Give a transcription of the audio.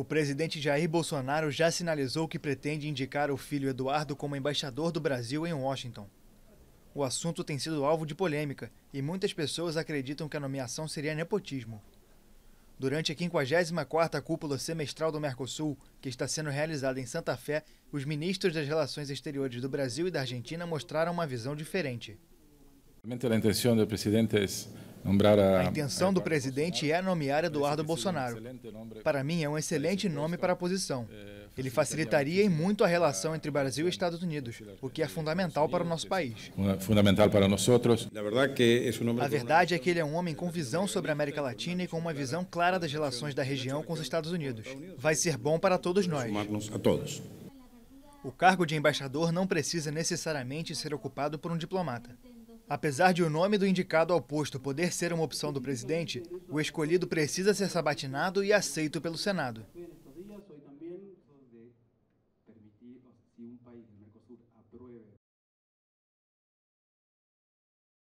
O presidente Jair Bolsonaro já sinalizou que pretende indicar o filho Eduardo como embaixador do Brasil em Washington. O assunto tem sido alvo de polêmica e muitas pessoas acreditam que a nomeação seria nepotismo. Durante a 54ª cúpula semestral do Mercosul, que está sendo realizada em Santa Fé, os ministros das Relações Exteriores do Brasil e da Argentina mostraram uma visão diferente. a intenção do presidente é a intenção do presidente é nomear Eduardo Bolsonaro. Para mim, é um excelente nome para a posição. Ele facilitaria e muito a relação entre Brasil e Estados Unidos, o que é fundamental para o nosso país. Fundamental para nós. A verdade é que ele é um homem com visão sobre a América Latina e com uma visão clara das relações da região com os Estados Unidos. Vai ser bom para todos nós. A todos. O cargo de embaixador não precisa necessariamente ser ocupado por um diplomata. Apesar de o nome do indicado ao posto poder ser uma opção do presidente, o escolhido precisa ser sabatinado e aceito pelo Senado.